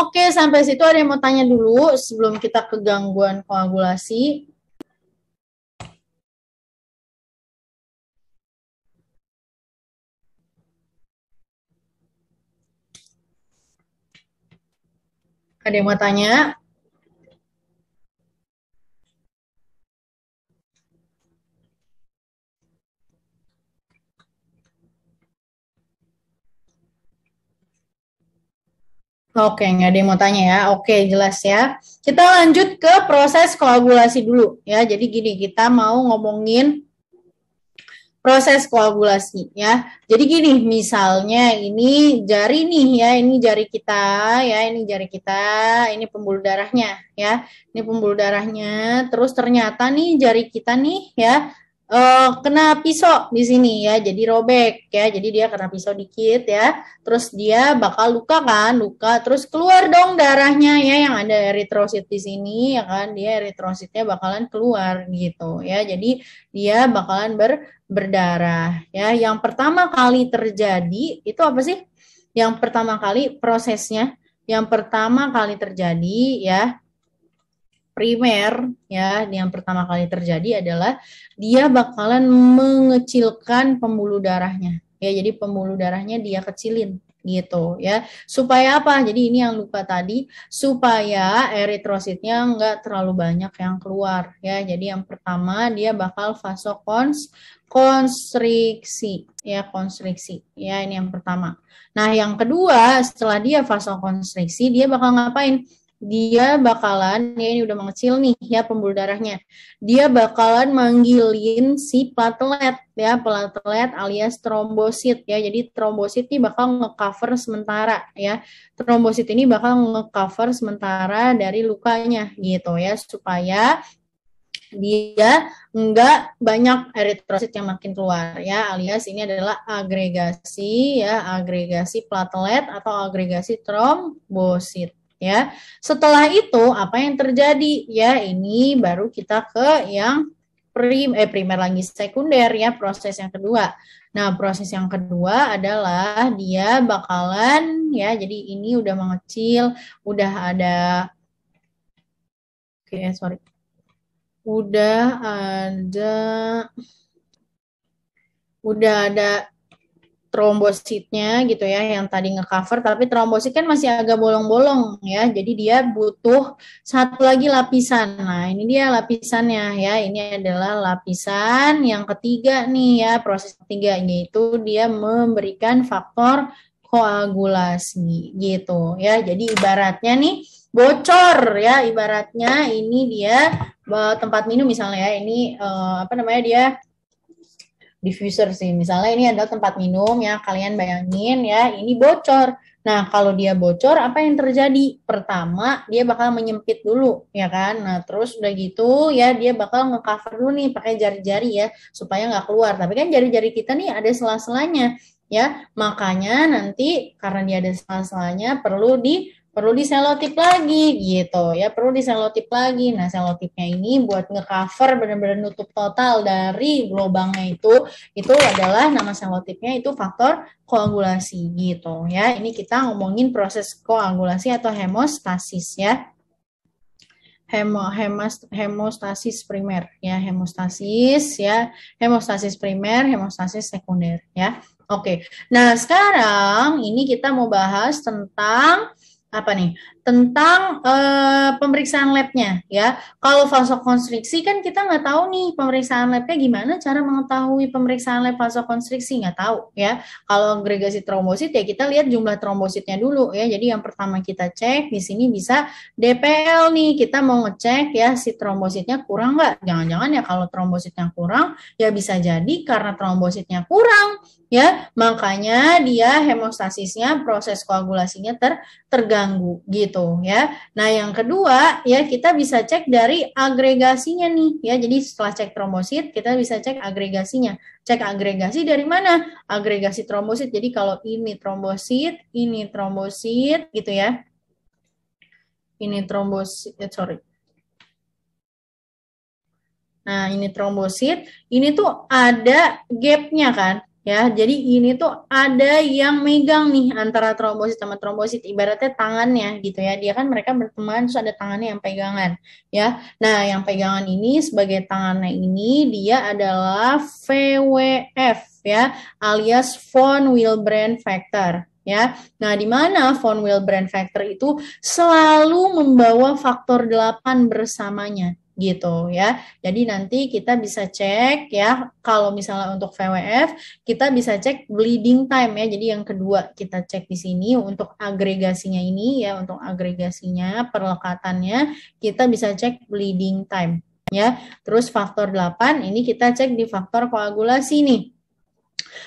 Oke, sampai situ ada yang mau tanya dulu sebelum kita ke gangguan koagulasi. Ada yang mau tanya? Oke, nggak ada yang mau tanya ya. Oke, jelas ya. Kita lanjut ke proses koagulasi dulu ya. Jadi gini, kita mau ngomongin proses koagulasi ya. Jadi gini, misalnya ini jari nih ya, ini jari kita ya, ini jari kita, ini pembuluh darahnya ya. Ini pembuluh darahnya, terus ternyata nih jari kita nih ya uh, kena pisau di sini ya, jadi robek ya, jadi dia kena pisau dikit ya, terus dia bakal luka kan, luka, terus keluar dong darahnya ya, yang ada eritrosit di sini ya kan, dia eritrositnya bakalan keluar gitu ya, jadi dia bakalan ber berdarah ya. Yang pertama kali terjadi itu apa sih? Yang pertama kali prosesnya, yang pertama kali terjadi ya primer ya yang pertama kali terjadi adalah dia bakalan mengecilkan pembuluh darahnya ya jadi pembuluh darahnya dia kecilin gitu ya supaya apa jadi ini yang lupa tadi supaya eritrositnya nggak terlalu banyak yang keluar ya jadi yang pertama dia bakal vasokons konstriksi ya konstriksi ya ini yang pertama nah yang kedua setelah dia vasokonstriksi dia bakal ngapain dia bakalan ya ini udah mengecil nih ya pembuluh darahnya dia bakalan manggilin si platelet ya platelet alias trombosit ya jadi trombosit ini bakal ngecover sementara ya trombosit ini bakal ngecover sementara dari lukanya gitu ya supaya dia enggak banyak eritrosit yang makin keluar ya alias ini adalah agregasi ya agregasi platelet atau agregasi trombosit ya. Setelah itu apa yang terjadi? Ya, ini baru kita ke yang prim eh primer lagi sekunder ya proses yang kedua. Nah, proses yang kedua adalah dia bakalan ya jadi ini udah mengecil, udah ada Oke, okay, eh, sorry. Udah ada udah ada trombositnya gitu ya yang tadi ngecover tapi trombosit kan masih agak bolong-bolong ya jadi dia butuh satu lagi lapisan nah ini dia lapisannya ya ini adalah lapisan yang ketiga nih ya proses ketiga yaitu dia memberikan faktor koagulasi gitu ya jadi ibaratnya nih bocor ya ibaratnya ini dia eh, tempat minum misalnya ya ini eh, apa namanya dia diffuser sih. Misalnya ini adalah tempat minum ya, kalian bayangin ya, ini bocor. Nah, kalau dia bocor, apa yang terjadi? Pertama, dia bakal menyempit dulu, ya kan? Nah, terus udah gitu, ya dia bakal ngecover dulu nih pakai jari-jari ya, supaya nggak keluar. Tapi kan jari-jari kita nih ada sela-selanya, ya. Makanya nanti karena dia ada sela-selanya, perlu di perlu diselotip lagi gitu ya perlu diselotip lagi nah selotipnya ini buat ngecover benar-benar nutup total dari lubangnya itu itu adalah nama selotipnya itu faktor koagulasi gitu ya ini kita ngomongin proses koagulasi atau hemostasis ya hemo, hemas, hemostasis primer ya hemostasis ya hemostasis primer hemostasis sekunder ya oke nah sekarang ini kita mau bahas tentang apa nih tentang uh, pemeriksaan labnya ya. Kalau vasokonstriksi kan kita nggak tahu nih pemeriksaan labnya gimana cara mengetahui pemeriksaan lab vasokonstriksi nggak tahu ya. Kalau agregasi trombosit ya kita lihat jumlah trombositnya dulu ya. Jadi yang pertama kita cek di sini bisa DPL nih kita mau ngecek ya si trombositnya kurang nggak? Jangan-jangan ya kalau trombositnya kurang ya bisa jadi karena trombositnya kurang ya makanya dia hemostasisnya proses koagulasinya ter terganggu gitu gitu ya. Nah, yang kedua ya kita bisa cek dari agregasinya nih ya. Jadi setelah cek trombosit kita bisa cek agregasinya. Cek agregasi dari mana? Agregasi trombosit. Jadi kalau ini trombosit, ini trombosit gitu ya. Ini trombosit, eh, sorry. Nah, ini trombosit, ini tuh ada gapnya kan ya jadi ini tuh ada yang megang nih antara trombosit sama trombosit ibaratnya tangannya gitu ya dia kan mereka berteman terus ada tangannya yang pegangan ya nah yang pegangan ini sebagai tangannya ini dia adalah VWF ya alias von Willebrand factor ya. Nah, di mana von Willebrand factor itu selalu membawa faktor 8 bersamanya gitu ya. Jadi nanti kita bisa cek ya kalau misalnya untuk VWF kita bisa cek bleeding time ya. Jadi yang kedua kita cek di sini untuk agregasinya ini ya untuk agregasinya perlekatannya kita bisa cek bleeding time ya. Terus faktor 8 ini kita cek di faktor koagulasi nih.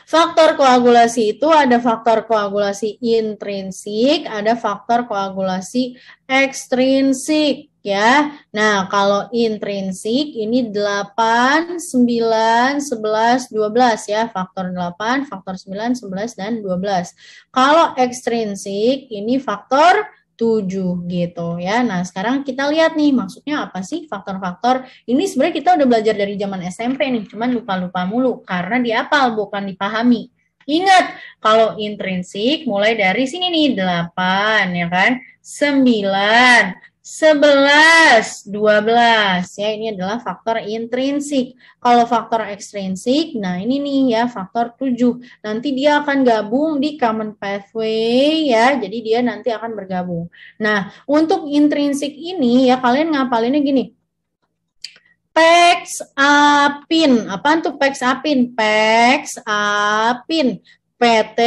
Faktor koagulasi itu ada faktor koagulasi intrinsik, ada faktor koagulasi ekstrinsik ya. Nah, kalau intrinsik ini 8, 9, 11, 12 ya, faktor 8, faktor 9, 11 dan 12. Kalau ekstrinsik ini faktor 7 gitu ya. Nah, sekarang kita lihat nih maksudnya apa sih faktor-faktor. Ini sebenarnya kita udah belajar dari zaman SMP nih, cuman lupa-lupa mulu karena diapal bukan dipahami. Ingat, kalau intrinsik mulai dari sini nih, 8 ya kan, 9, 11, 12 ya ini adalah faktor intrinsik. Kalau faktor ekstrinsik, nah ini nih ya faktor 7. Nanti dia akan gabung di common pathway ya. Jadi dia nanti akan bergabung. Nah, untuk intrinsik ini ya kalian ngapalinnya gini. Pex apin. apa tuh pex apin? Pex apin. PT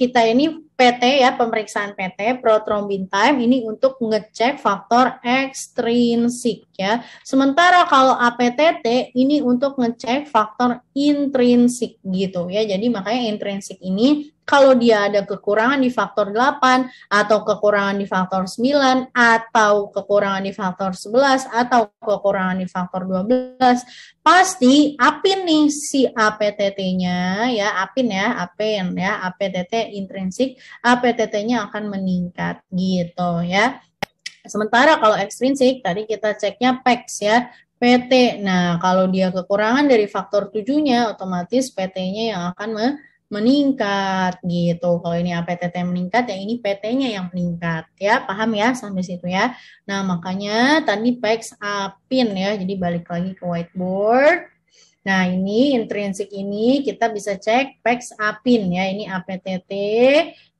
kita ini PT ya, pemeriksaan PT prothrombin time ini untuk ngecek faktor ekstrinsik ya. Sementara kalau APTT ini untuk ngecek faktor intrinsik gitu ya. Jadi makanya intrinsik ini kalau dia ada kekurangan di faktor 8 atau kekurangan di faktor 9 atau kekurangan di faktor 11 atau kekurangan di faktor 12 pasti apin nih si APTT-nya ya apin ya apin ya APTT intrinsik APTT-nya akan meningkat gitu ya. Sementara kalau ekstrinsik tadi kita ceknya PEX ya, PT. Nah, kalau dia kekurangan dari faktor tujuhnya, otomatis PT-nya yang akan meningkat gitu. Kalau ini APTT meningkat, ya ini PT-nya yang meningkat ya. Paham ya sampai situ ya. Nah, makanya tadi PEX APIN ya. Jadi balik lagi ke whiteboard. Nah, ini intrinsik ini kita bisa cek PEX APIN ya. Ini APTT,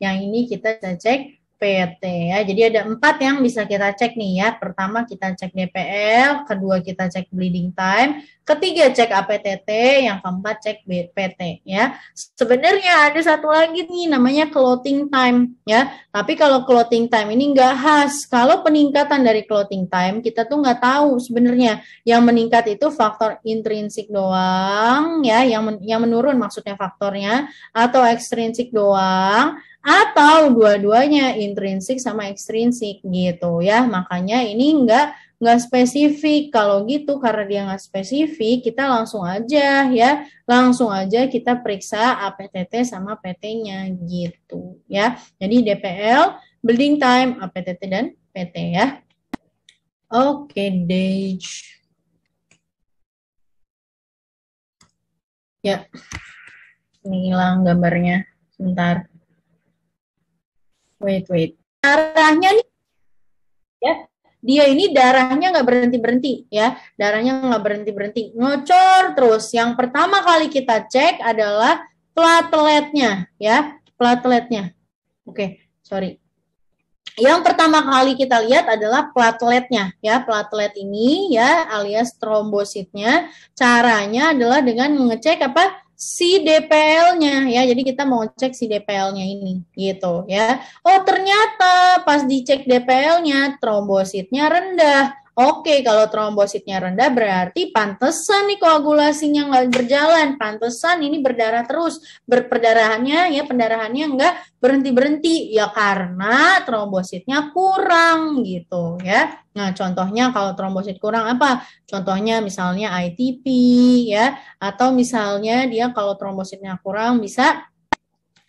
yang ini kita bisa cek PT ya. Jadi ada empat yang bisa kita cek nih ya. Pertama kita cek DPL, kedua kita cek bleeding time, ketiga cek APTT, yang keempat cek PT ya. Sebenarnya ada satu lagi nih namanya clothing time ya. Tapi kalau clothing time ini nggak khas. Kalau peningkatan dari clothing time kita tuh nggak tahu sebenarnya. Yang meningkat itu faktor intrinsik doang ya, yang yang menurun maksudnya faktornya atau ekstrinsik doang atau dua-duanya intrinsik sama ekstrinsik gitu ya makanya ini enggak nggak spesifik kalau gitu karena dia nggak spesifik kita langsung aja ya langsung aja kita periksa APTT sama PT-nya gitu ya jadi DPL building time APTT dan PT ya oke okay, ya ini hilang gambarnya sebentar Wait, wait. Darahnya nih, ya, dia ini darahnya nggak berhenti berhenti, ya, darahnya nggak berhenti berhenti, ngocor terus. Yang pertama kali kita cek adalah plateletnya, ya, plateletnya. Oke, okay, sorry. Yang pertama kali kita lihat adalah plateletnya, ya platelet ini, ya alias trombositnya. Caranya adalah dengan mengecek apa si DPL-nya ya. Jadi kita mau cek si DPL-nya ini gitu ya. Oh, ternyata pas dicek DPL-nya trombositnya rendah. Oke, kalau trombositnya rendah berarti pantesan nih koagulasinya nggak berjalan, pantesan ini berdarah terus, berperdarahannya ya pendarahannya nggak berhenti berhenti ya karena trombositnya kurang gitu ya. Nah, contohnya kalau trombosit kurang apa? Contohnya misalnya ITP ya, atau misalnya dia kalau trombositnya kurang bisa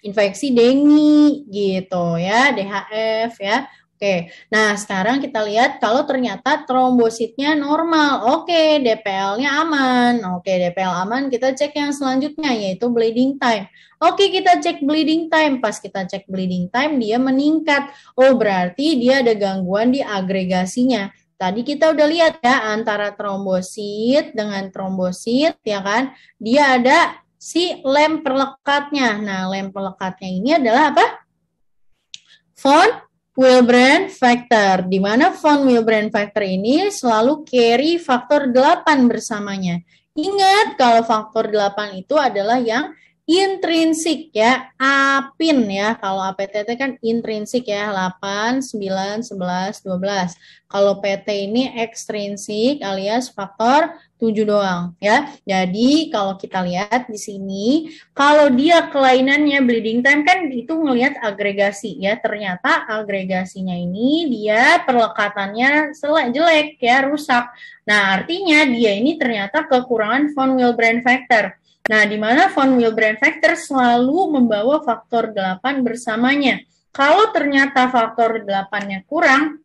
infeksi dengi gitu ya, DHF ya Oke, nah sekarang kita lihat kalau ternyata trombositnya normal, oke DPL-nya aman, oke DPL aman, kita cek yang selanjutnya yaitu bleeding time. Oke kita cek bleeding time, pas kita cek bleeding time dia meningkat, oh berarti dia ada gangguan di agregasinya. Tadi kita udah lihat ya antara trombosit dengan trombosit ya kan, dia ada si lem perlekatnya. Nah lem perlekatnya ini adalah apa? Font Wilbrand factor, di mana font Wilbrand factor ini selalu carry faktor 8 bersamanya. Ingat kalau faktor 8 itu adalah yang intrinsik ya, APIN ya. Kalau APTT kan intrinsik ya, 8, 9, 11, 12. Kalau PT ini ekstrinsik alias faktor 7 doang ya. Jadi kalau kita lihat di sini, kalau dia kelainannya bleeding time kan itu ngelihat agregasi ya. Ternyata agregasinya ini dia perlekatannya selek jelek ya, rusak. Nah, artinya dia ini ternyata kekurangan von Willebrand factor Nah, di mana von Willebrand factor selalu membawa faktor 8 bersamanya. Kalau ternyata faktor 8-nya kurang,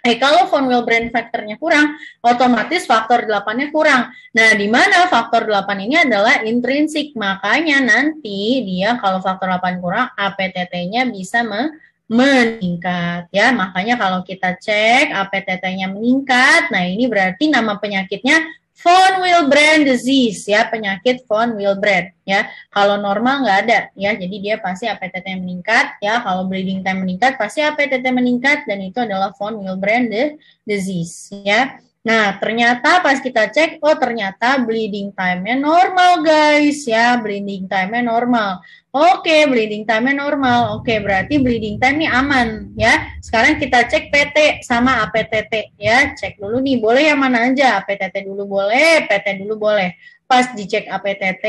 eh kalau von Willebrand factor-nya kurang, otomatis faktor 8-nya kurang. Nah, di mana faktor 8 ini adalah intrinsik. Makanya nanti dia kalau faktor 8 kurang, APTT-nya bisa me meningkat ya makanya kalau kita cek APTT-nya meningkat nah ini berarti nama penyakitnya Von Willebrand disease ya penyakit von Willebrand ya. Kalau normal nggak ada ya, jadi dia pasti APTT meningkat ya. Kalau bleeding time meningkat pasti APTT meningkat dan itu adalah von Willebrand disease ya. Nah, ternyata pas kita cek, oh ternyata bleeding time-nya normal guys ya, bleeding time-nya normal. Oke, bleeding time-nya normal. Oke, berarti bleeding time ini aman ya. Sekarang kita cek PT sama APTT ya. Cek dulu nih, boleh yang mana aja. APTT dulu boleh, PT dulu boleh. Pas dicek APTT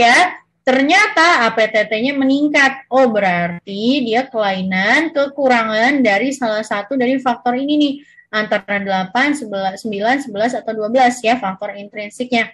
ya, Ternyata APTT-nya meningkat. Oh, berarti dia kelainan kekurangan dari salah satu dari faktor ini nih antara 8, 9, 11, atau 12 ya faktor intrinsiknya.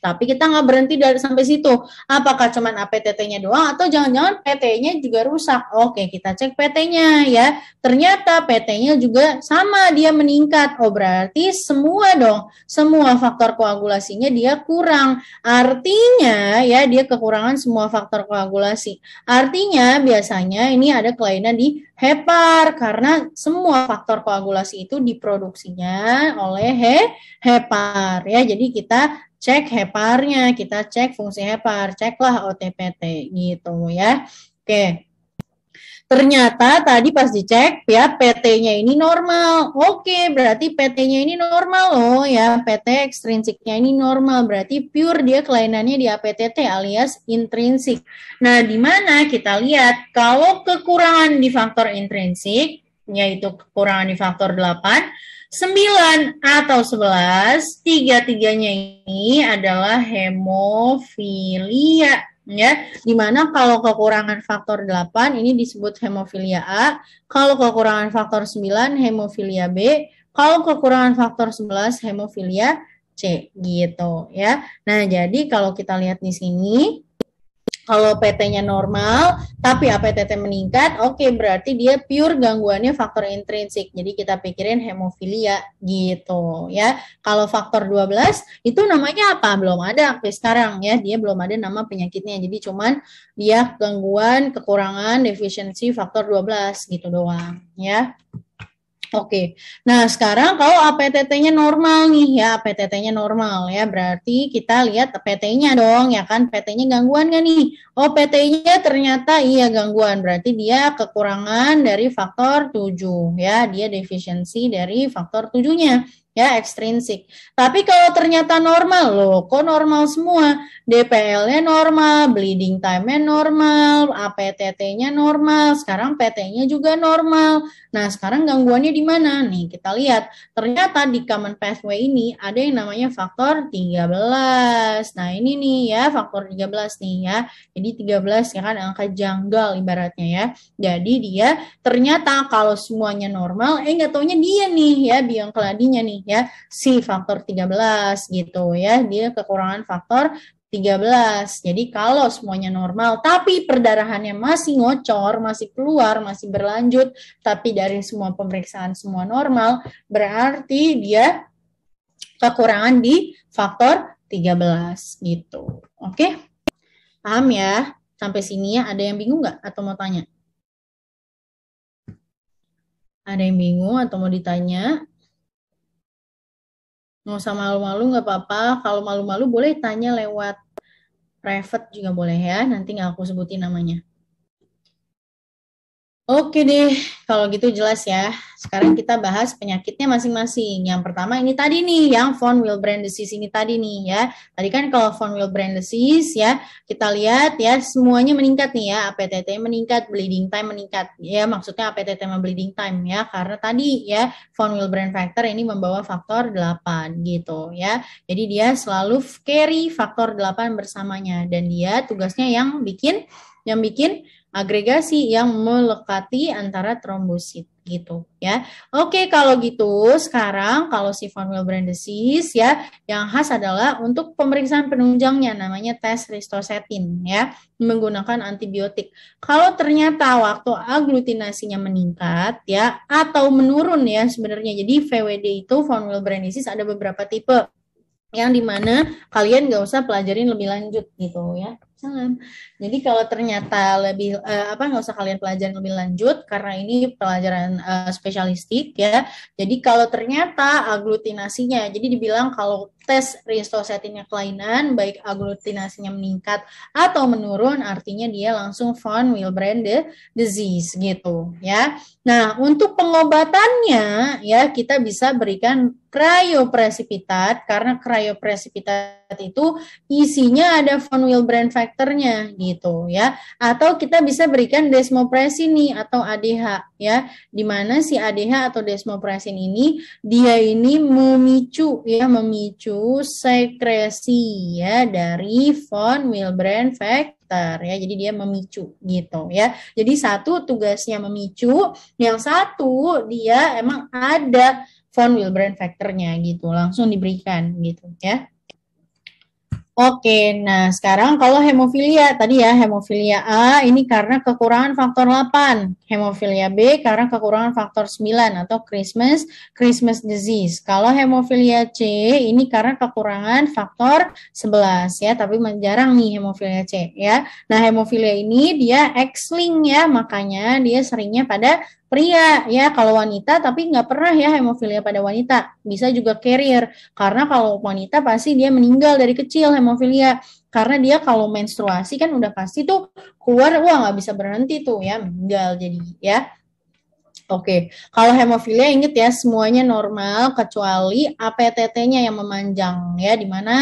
Tapi kita nggak berhenti dari sampai situ. Apakah cuman APTT-nya doang atau jangan-jangan PT-nya juga rusak? Oke, kita cek PT-nya ya. Ternyata PT-nya juga sama dia meningkat. Oh, berarti semua dong, semua faktor koagulasinya dia kurang. Artinya ya dia kekurangan semua faktor koagulasi. Artinya biasanya ini ada kelainan di hepar karena semua faktor koagulasi itu diproduksinya oleh he, hepar ya. Jadi kita cek heparnya, kita cek fungsi hepar, ceklah OTPT gitu ya. Oke. Ternyata tadi pas dicek ya PT-nya ini normal. Oke, berarti PT-nya ini normal loh ya. PT ekstrinsiknya ini normal, berarti pure dia kelainannya di APTT alias intrinsik. Nah, di mana kita lihat kalau kekurangan di faktor intrinsik yaitu kekurangan di faktor 8 9 atau 11, tiga-tiganya ini adalah hemofilia ya. Dimana kalau kekurangan faktor 8 ini disebut hemofilia A, kalau kekurangan faktor 9 hemofilia B, kalau kekurangan faktor 11 hemofilia C gitu ya. Nah, jadi kalau kita lihat di sini kalau PT-nya normal, tapi APTT meningkat, oke okay, berarti dia pure gangguannya faktor intrinsik. Jadi kita pikirin hemofilia gitu ya. Kalau faktor 12 itu namanya apa? Belum ada sampai sekarang ya. Dia belum ada nama penyakitnya. Jadi cuman dia gangguan, kekurangan, defisiensi faktor 12 gitu doang ya. Oke, nah sekarang kalau APTT-nya normal nih ya, APTT-nya normal ya, berarti kita lihat PT-nya dong ya kan, PT-nya gangguan gak nih? Oh PT-nya ternyata iya gangguan, berarti dia kekurangan dari faktor 7 ya, dia defisiensi dari faktor 7-nya ya ekstrinsik. Tapi kalau ternyata normal loh, kok normal semua, DPL-nya normal, bleeding time-nya normal, APTT-nya normal, sekarang PT-nya juga normal. Nah sekarang gangguannya di mana nih? Kita lihat ternyata di common pathway ini ada yang namanya faktor 13. Nah ini nih ya faktor 13 nih ya. Jadi 13 ya kan angka janggal ibaratnya ya. Jadi dia ternyata kalau semuanya normal, eh nggak taunya dia nih ya biang keladinya nih ya si faktor 13 gitu ya dia kekurangan faktor 13. Jadi kalau semuanya normal tapi perdarahannya masih ngocor, masih keluar, masih berlanjut tapi dari semua pemeriksaan semua normal, berarti dia kekurangan di faktor 13 gitu. Oke? Paham ya? Sampai sini ya ada yang bingung nggak atau mau tanya? Ada yang bingung atau mau ditanya? nggak usah malu-malu nggak apa-apa kalau malu-malu boleh tanya lewat private juga boleh ya nanti nggak aku sebutin namanya Oke deh, kalau gitu jelas ya. Sekarang kita bahas penyakitnya masing-masing. Yang pertama ini tadi nih, yang von Willebrand disease ini tadi nih ya. Tadi kan kalau von Willebrand disease ya, kita lihat ya semuanya meningkat nih ya. APTT meningkat, bleeding time meningkat. Ya maksudnya APTT sama bleeding time ya. Karena tadi ya von Willebrand factor ini membawa faktor 8 gitu ya. Jadi dia selalu carry faktor 8 bersamanya. Dan dia tugasnya yang bikin, yang bikin agregasi yang melekati antara trombosit gitu ya. Oke, kalau gitu sekarang kalau si von Willebrand disease ya yang khas adalah untuk pemeriksaan penunjangnya namanya tes ristosetin ya menggunakan antibiotik. Kalau ternyata waktu aglutinasinya meningkat ya atau menurun ya sebenarnya. Jadi VWD itu von Willebrand disease ada beberapa tipe yang dimana kalian nggak usah pelajarin lebih lanjut gitu ya. Salam. Jadi kalau ternyata lebih uh, apa nggak usah kalian pelajaran lebih lanjut karena ini pelajaran uh, spesialistik ya. Jadi kalau ternyata aglutinasinya, jadi dibilang kalau tes ristosetinnya kelainan baik aglutinasinya meningkat atau menurun artinya dia langsung von Willebrand disease gitu ya. Nah, untuk pengobatannya ya kita bisa berikan cryoprecipitat karena cryoprecipitat itu isinya ada von Willebrand faktornya gitu gitu ya. Atau kita bisa berikan desmopresin nih atau ADH ya. Di mana si ADH atau desmopresin ini dia ini memicu ya memicu sekresi ya dari von Willebrand factor ya jadi dia memicu gitu ya jadi satu tugasnya memicu yang satu dia emang ada von Willebrand faktornya gitu langsung diberikan gitu ya Oke, nah sekarang kalau hemofilia tadi ya hemofilia A ini karena kekurangan faktor 8, hemofilia B karena kekurangan faktor 9 atau Christmas Christmas disease. Kalau hemofilia C ini karena kekurangan faktor 11 ya, tapi jarang nih hemofilia C ya. Nah, hemofilia ini dia X-link ya, makanya dia seringnya pada pria ya kalau wanita tapi nggak pernah ya hemofilia pada wanita bisa juga carrier karena kalau wanita pasti dia meninggal dari kecil hemofilia karena dia kalau menstruasi kan udah pasti tuh keluar wah nggak bisa berhenti tuh ya meninggal jadi ya Oke, kalau hemofilia inget ya semuanya normal kecuali APTT-nya yang memanjang ya, di mana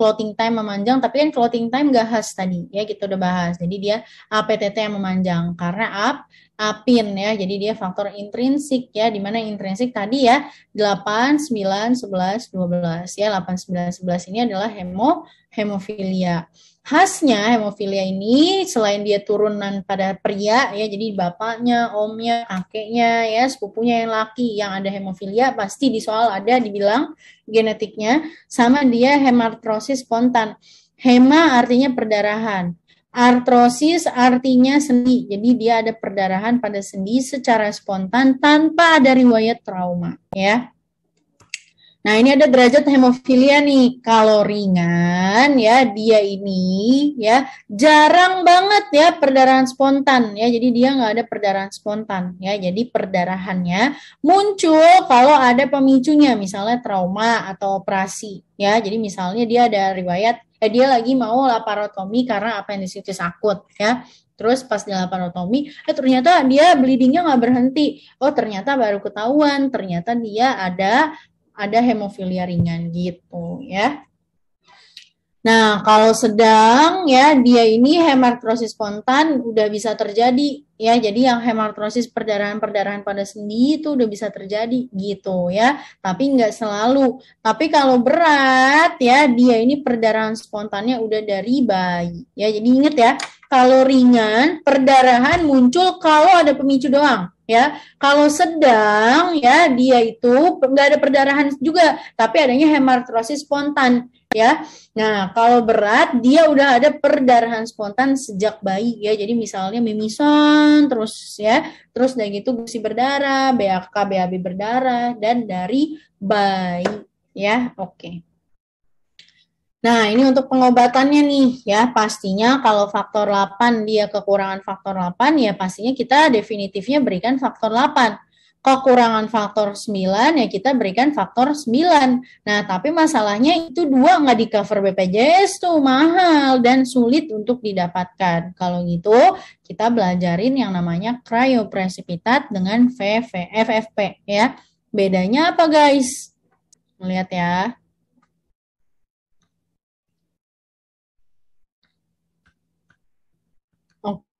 clotting time memanjang, tapi kan clotting time gak khas tadi ya kita gitu udah bahas. Jadi dia APTT yang memanjang karena ap apin ya, jadi dia faktor intrinsik ya, di mana intrinsik tadi ya 8, 9, 11, 12 ya, 8, 9, 11 ini adalah hemo hemofilia. Khasnya hemofilia ini selain dia turunan pada pria ya, jadi bapaknya, omnya, kakeknya ya, sepupunya yang laki yang ada hemofilia pasti di soal ada dibilang genetiknya sama dia hemartrosis spontan. Hema artinya perdarahan. Artrosis artinya sendi. Jadi dia ada perdarahan pada sendi secara spontan tanpa ada riwayat trauma ya. Nah, ini ada derajat hemofilia nih. Kalau ringan ya dia ini ya jarang banget ya perdarahan spontan ya. Jadi dia nggak ada perdarahan spontan ya. Jadi perdarahannya muncul kalau ada pemicunya misalnya trauma atau operasi ya. Jadi misalnya dia ada riwayat eh, dia lagi mau laparotomi karena apa yang disitu akut ya. Terus pas di laparotomi, eh ternyata dia bleedingnya nggak berhenti. Oh ternyata baru ketahuan, ternyata dia ada ada hemofilia ringan gitu ya. Nah, kalau sedang ya dia ini hemartrosis spontan udah bisa terjadi ya. Jadi yang hemartrosis perdarahan-perdarahan pada sendi itu udah bisa terjadi gitu ya. Tapi nggak selalu. Tapi kalau berat ya dia ini perdarahan spontannya udah dari bayi ya. Jadi inget ya, kalau ringan perdarahan muncul kalau ada pemicu doang ya. Kalau sedang ya dia itu nggak ada perdarahan juga, tapi adanya hemartrosis spontan ya. Nah, kalau berat dia udah ada perdarahan spontan sejak bayi ya. Jadi misalnya mimisan terus ya, terus dari itu gusi berdarah, BAK, BAB berdarah dan dari bayi ya. Oke. Okay. Nah, ini untuk pengobatannya nih ya. Pastinya kalau faktor 8 dia kekurangan faktor 8 ya pastinya kita definitifnya berikan faktor 8. Kekurangan faktor 9 ya kita berikan faktor 9. Nah, tapi masalahnya itu dua nggak di cover BPJS tuh mahal dan sulit untuk didapatkan. Kalau gitu kita belajarin yang namanya kriopresipitat dengan VV, FFP ya. Bedanya apa guys? Melihat ya.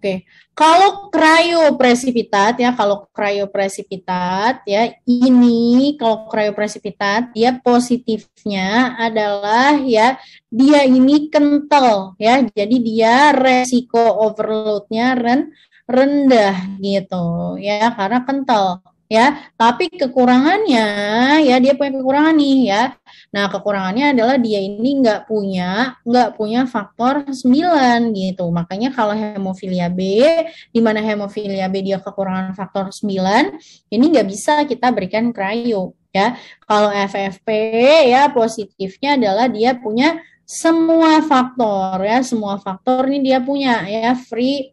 Oke, kalau kriopresipitat ya, kalau kriopresipitat ya, ini kalau kriopresipitat dia positifnya adalah ya dia ini kental ya, jadi dia resiko overloadnya ren rendah gitu ya karena kental ya tapi kekurangannya ya dia punya kekurangan nih ya nah kekurangannya adalah dia ini nggak punya nggak punya faktor 9 gitu makanya kalau hemofilia B di mana hemofilia B dia kekurangan faktor 9 ini nggak bisa kita berikan cryo ya kalau FFP ya positifnya adalah dia punya semua faktor ya semua faktor ini dia punya ya free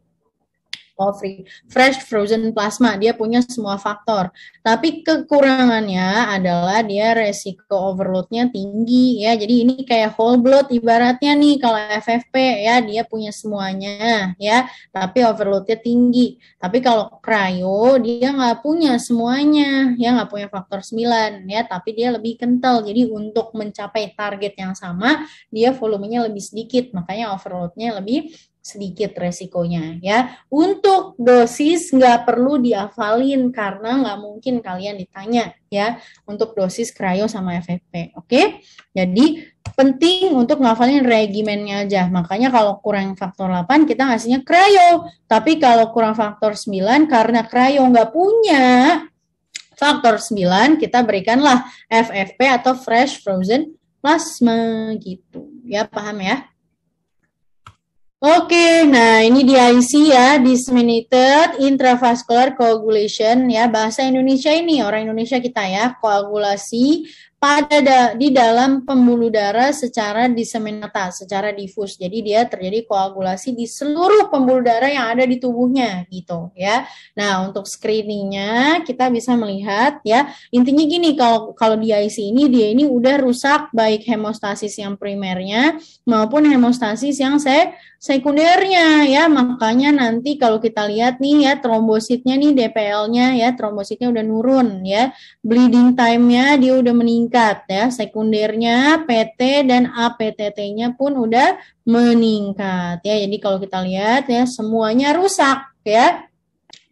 all free, fresh frozen plasma, dia punya semua faktor. Tapi kekurangannya adalah dia resiko overloadnya tinggi ya. Jadi ini kayak whole blood ibaratnya nih kalau FFP ya dia punya semuanya ya, tapi overloadnya tinggi. Tapi kalau cryo dia nggak punya semuanya ya nggak punya faktor 9 ya, tapi dia lebih kental. Jadi untuk mencapai target yang sama dia volumenya lebih sedikit, makanya overloadnya lebih sedikit resikonya ya. Untuk dosis nggak perlu diafalin karena nggak mungkin kalian ditanya ya untuk dosis krayo sama FFP. Oke, okay? jadi penting untuk ngafalin regimennya aja. Makanya kalau kurang faktor 8 kita ngasihnya krayo Tapi kalau kurang faktor 9 karena krayo nggak punya faktor 9 kita berikanlah FFP atau fresh frozen plasma gitu. Ya paham ya? Oke, nah ini dia IC ya, disseminated intravascular coagulation ya, bahasa Indonesia ini, orang Indonesia kita ya, koagulasi pada da di dalam pembuluh darah secara diseminata, secara difus. Jadi dia terjadi koagulasi di seluruh pembuluh darah yang ada di tubuhnya gitu ya. Nah, untuk screeningnya kita bisa melihat ya, intinya gini kalau kalau di IC ini dia ini udah rusak baik hemostasis yang primernya maupun hemostasis yang se sekundernya ya. Makanya nanti kalau kita lihat nih ya trombositnya nih DPL-nya ya, trombositnya udah nurun ya. Bleeding time-nya dia udah meningkat meningkat ya. Sekundernya PT dan APTT-nya pun udah meningkat ya. Jadi kalau kita lihat ya semuanya rusak ya.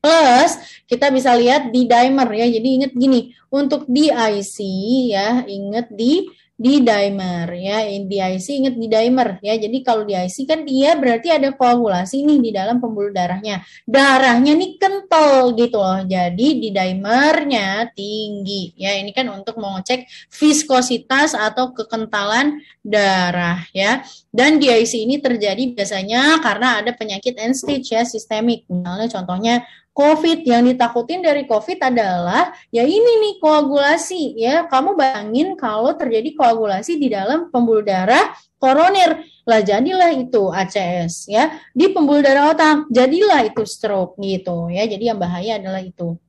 Plus kita bisa lihat di dimer ya. Jadi ingat gini, untuk di IC ya, ingat di di dimer ya di IC ingat di dimer ya jadi kalau di IC kan dia berarti ada koagulasi nih di dalam pembuluh darahnya darahnya nih kental gitu loh jadi di dimernya tinggi ya ini kan untuk mengecek viskositas atau kekentalan darah ya dan di IC ini terjadi biasanya karena ada penyakit end stage ya sistemik misalnya contohnya COVID yang ditakutin dari COVID adalah ya ini nih koagulasi ya. Kamu bayangin kalau terjadi koagulasi di dalam pembuluh darah koroner lah jadilah itu ACS ya di pembuluh darah otak jadilah itu stroke gitu ya. Jadi yang bahaya adalah itu.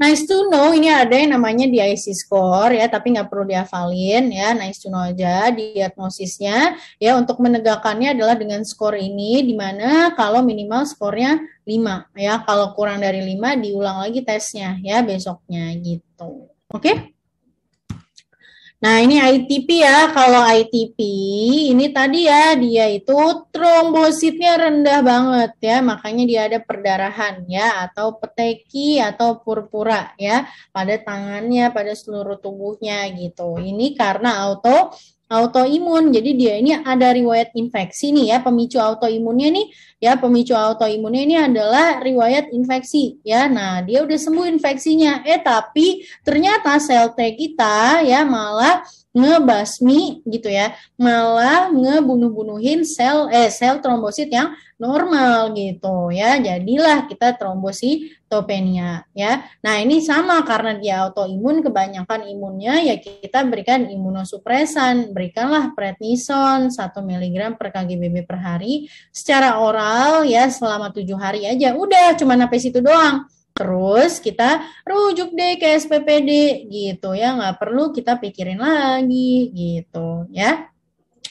Nice to know ini ada yang namanya DIC score ya, tapi nggak perlu dihafalin ya. Nice to know aja diagnosisnya ya untuk menegakkannya adalah dengan skor ini di mana kalau minimal skornya 5 ya. Kalau kurang dari 5 diulang lagi tesnya ya besoknya gitu. Oke? Okay? Nah, ini ITP ya. Kalau ITP ini tadi ya dia itu trombositnya rendah banget ya, makanya dia ada perdarahan ya atau peteki atau purpura ya pada tangannya, pada seluruh tubuhnya gitu. Ini karena auto autoimun. Jadi dia ini ada riwayat infeksi nih ya, pemicu autoimunnya nih ya, pemicu autoimunnya ini adalah riwayat infeksi ya. Nah, dia udah sembuh infeksinya. Eh tapi ternyata sel T kita ya malah ngebasmi gitu ya, malah ngebunuh-bunuhin sel eh sel trombosit yang normal gitu ya. Jadilah kita trombositopenia ya. Nah, ini sama karena dia autoimun kebanyakan imunnya ya kita berikan imunosupresan, berikanlah prednison 1 mg per kgbb per hari secara oral ya selama tujuh hari aja. Udah cuma sampai situ doang Terus kita rujuk deh ke SPPD gitu ya, nggak perlu kita pikirin lagi gitu ya.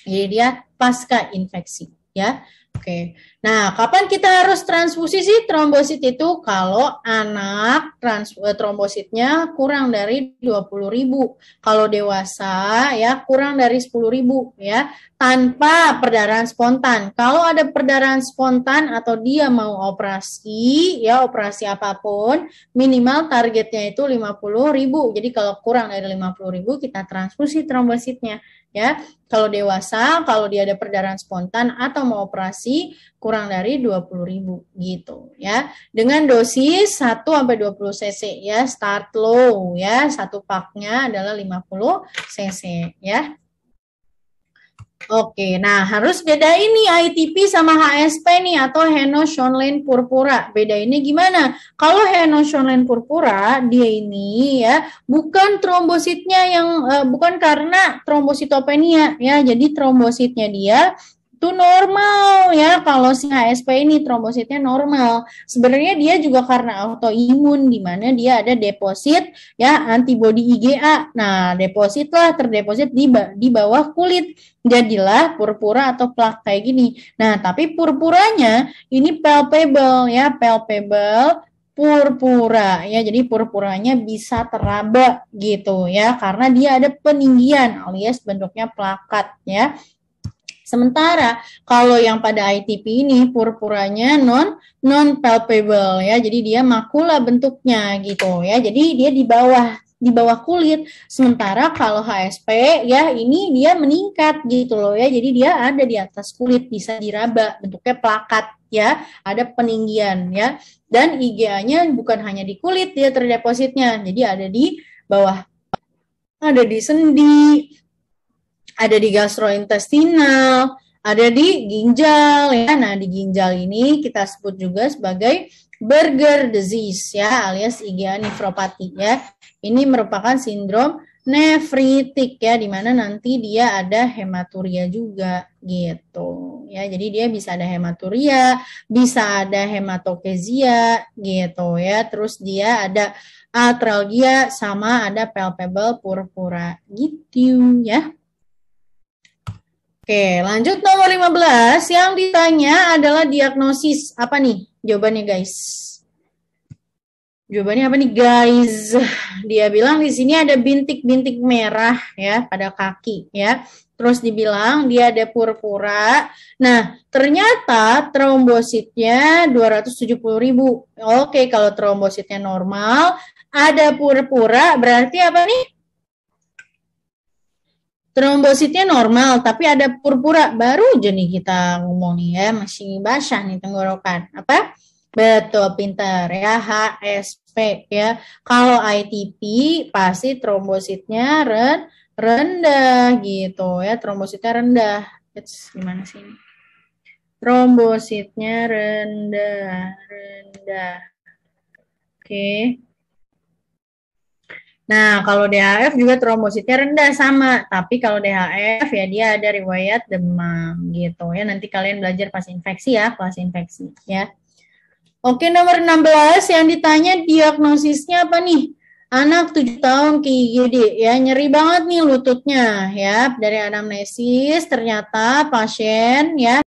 Jadi dia pasca infeksi ya. Oke. Nah, kapan kita harus transfusi sih trombosit itu? Kalau anak trans, eh, trombositnya kurang dari 20 ribu, Kalau dewasa ya kurang dari 10 ribu, ya, tanpa perdarahan spontan. Kalau ada perdarahan spontan atau dia mau operasi ya operasi apapun, minimal targetnya itu 50 ribu. Jadi kalau kurang dari 50 ribu kita transfusi trombositnya ya. Kalau dewasa, kalau dia ada perdarahan spontan atau mau operasi kurang dari 20.000 gitu ya. Dengan dosis 1 sampai 20 cc ya, start low ya. Satu paknya adalah 50 cc ya. Oke, nah harus beda ini ITP sama HSP nih atau Heno Purpura. Beda ini gimana? Kalau Heno Purpura dia ini ya bukan trombositnya yang uh, bukan karena trombositopenia ya. Jadi trombositnya dia itu normal ya kalau si HSP ini trombositnya normal. Sebenarnya dia juga karena autoimun di mana dia ada deposit ya antibodi IgA. Nah, deposit lah terdeposit di di bawah kulit. Jadilah purpura atau plak kayak gini. Nah, tapi purpuranya ini palpable ya, palpable purpura ya jadi purpuranya bisa teraba gitu ya karena dia ada peninggian alias bentuknya plakat ya Sementara kalau yang pada ITP ini purpuranya non non palpable ya. Jadi dia makula bentuknya gitu ya. Jadi dia di bawah di bawah kulit. Sementara kalau HSP ya ini dia meningkat gitu loh ya. Jadi dia ada di atas kulit bisa diraba bentuknya plakat ya. Ada peninggian ya. Dan IgA-nya bukan hanya di kulit dia terdepositnya. Jadi ada di bawah ada di sendi, ada di gastrointestinal, ada di ginjal ya. Kan? Nah, di ginjal ini kita sebut juga sebagai Burger disease ya alias IgA nefropati ya. Ini merupakan sindrom nefritik ya di mana nanti dia ada hematuria juga gitu ya. Jadi dia bisa ada hematuria, bisa ada hematokesia gitu ya. Terus dia ada atralgia sama ada palpable purpura gitu ya. Oke, lanjut nomor 15 yang ditanya adalah diagnosis. Apa nih jawabannya, guys? Jawabannya apa nih, guys? Dia bilang di sini ada bintik-bintik merah ya pada kaki ya. Terus dibilang dia ada purpura. Nah, ternyata trombositnya ribu. Oke, kalau trombositnya normal, ada purpura berarti apa nih? trombositnya normal tapi ada purpura baru aja kita ngomong nih ya masih basah nih tenggorokan apa betul pintar ya HSP ya kalau ITP pasti trombositnya ren rendah gitu ya trombositnya rendah It's, gimana sih ini trombositnya rendah rendah oke okay. Nah, kalau DHF juga trombositnya rendah sama, tapi kalau DHF ya dia ada riwayat demam gitu ya. Nanti kalian belajar pas infeksi ya, pas infeksi ya. Oke, nomor 16 yang ditanya diagnosisnya apa nih? Anak 7 tahun ke IGD ya, nyeri banget nih lututnya ya. Dari anamnesis ternyata pasien ya